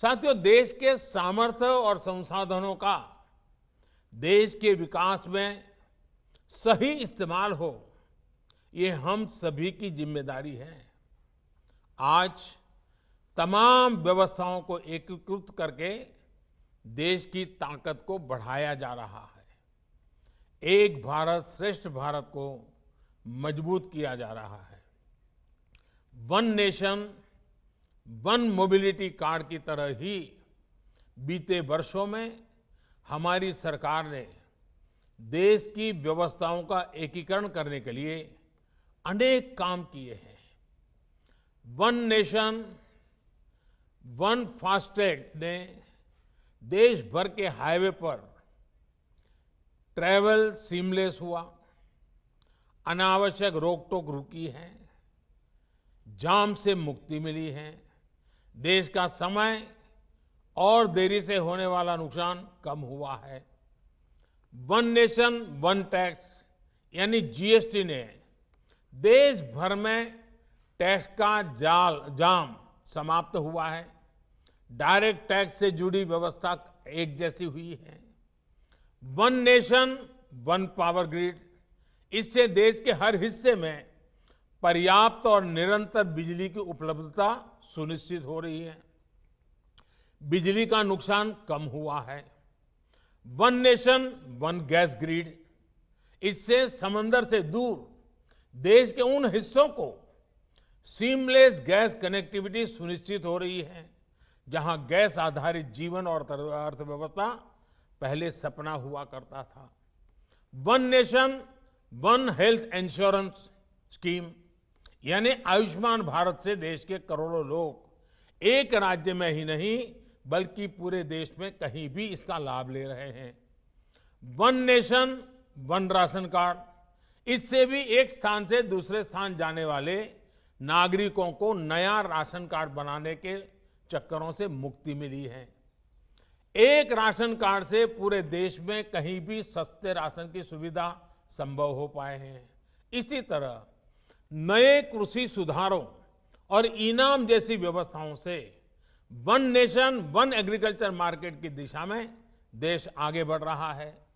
साथियों देश के सामर्थ्य और संसाधनों का देश के विकास में सही इस्तेमाल हो ये हम सभी की जिम्मेदारी है आज तमाम व्यवस्थाओं को एकीकृत करके देश की ताकत को बढ़ाया जा रहा है एक भारत श्रेष्ठ भारत को मजबूत किया जा रहा है one nation one mobility card की तरह ही बीते वर्षों में हमारी सरकार ने देश की व्यवस्थाओं का एकीकरण करने के लिए अनेक काम किए हैं वन नेशन वन फास्टैग ने देश भर के हाईवे पर ट्रैवल सीमलेस हुआ अनावश्यक रोक टोक रुकी है जाम से मुक्ति मिली है देश का समय और देरी से होने वाला नुकसान कम हुआ है वन नेशन वन टैक्स यानी जीएसटी ने देश भर में टैक्स का जाल जाम समाप्त हुआ है डायरेक्ट टैक्स से जुड़ी व्यवस्था एक जैसी हुई है one nation one power grid इससे देश के हर हिस्से में पर्याप्त और निरंतर बिजली की उपलब्धता सुनिश्चित हो रही है बिजली का नुकसान कम हुआ है one nation one gas grid इससे समंदर से दूर देश के उन हिस्सों को सीमलेस गैस कनेक्टिविटी सुनिश्चित हो रही है जहां गैस आधारित जीवन और अर्थव्यवस्था पहले सपना हुआ करता था one nation one health insurance scheme यानी आयुष्मान भारत से देश के करोड़ों लोग एक राज्य में ही नहीं बल्कि पूरे देश में कहीं भी इसका लाभ ले रहे हैं one nation one ration card इससे भी एक स्थान से दूसरे स्थान जाने वाले नागरिकों को नया राशन कार्ड बनाने के चक्करों से मुक्ति मिली है एक राशन कार्ड से पूरे देश में कहीं भी सस्ते राशन की सुविधा संभव हो पाए हैं इसी तरह नए कृषि सुधारों और इनाम जैसी व्यवस्थाओं से one nation one agriculture market की दिशा में देश आगे बढ़ रहा है